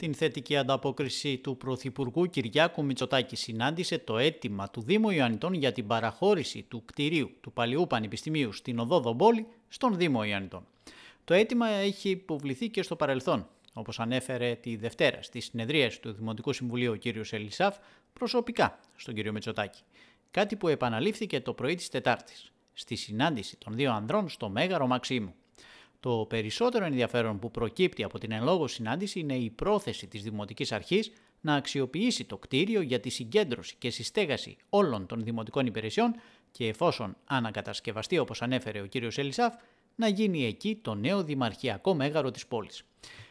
Την θετική ανταπόκριση του Πρωθυπουργού Κυριάκου Μητσοτάκη συνάντησε το αίτημα του Δήμου Ιωαννητών για την παραχώρηση του κτηρίου του Παλαιού Πανεπιστημίου στην Οδό Δομπόλη στον Δήμο Ιωαννητών. Το αίτημα έχει υποβληθεί και στο παρελθόν. Όπως ανέφερε τη Δευτέρα στις συνεδρίες του Δημοτικού Συμβουλίου ο κ. Ελισάφ προσωπικά στον κ. Μητσοτάκη. Κάτι που επαναλήφθηκε το πρωί της Τετάρτης στη συνάντηση των δύο ανδρών στο Μέγαρο Μαξίμου. Το περισσότερο ενδιαφέρον που προκύπτει από την εν λόγω συνάντηση είναι η πρόθεση της Δημοτικής Αρχής να αξιοποιήσει το κτίριο για τη συγκέντρωση και συστέγαση όλων των δημοτικών υπηρεσιών και εφόσον ανακατασκευαστεί όπως ανέφερε ο κύριος Ελισάφ, να γίνει εκεί το νέο δημαρχιακό μέγαρο της πόλης.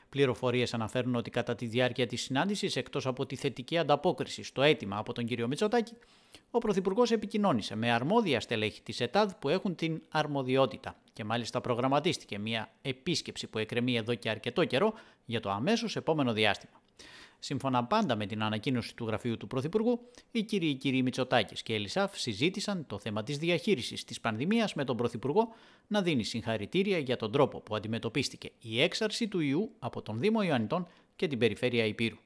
Πληροφορίες αναφέρουν ότι κατά τη διάρκεια της συνάντησης, εκτός από τη θετική ανταπόκριση στο αίτημα από τον κύριο Μητσοτάκη, ο Πρωθυπουργός επικοινώνησε με αρμόδια στελέχη της ΕΤΑΔ που έχουν την αρμοδιότητα. Και μάλιστα προγραμματίστηκε μια επίσκεψη που εκκρεμεί εδώ και αρκετό καιρό για το αμέσως επόμενο διάστημα. Σύμφωνα πάντα με την ανακοίνωση του γραφείου του Πρωθυπουργού, οι κύριοι κύριοι Μητσοτάκης και Ελισάφ συζήτησαν το θέμα της διαχείρισης της πανδημίας με τον Πρωθυπουργό να δίνει συγχαρητήρια για τον τρόπο που αντιμετωπίστηκε η έξαρση του ιού από τον Δήμο Ιωαννιτών και την περιφέρεια Υπήρου.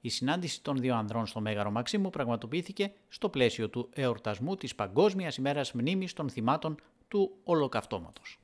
Η συνάντηση των δύο ανδρών στο Μέγαρο Μαξίμου πραγματοποιήθηκε στο πλαίσιο του εορτασμού της Παγκόσμιας ημέρας μνήμης των θυμάτων του Ολοκαυτώματος.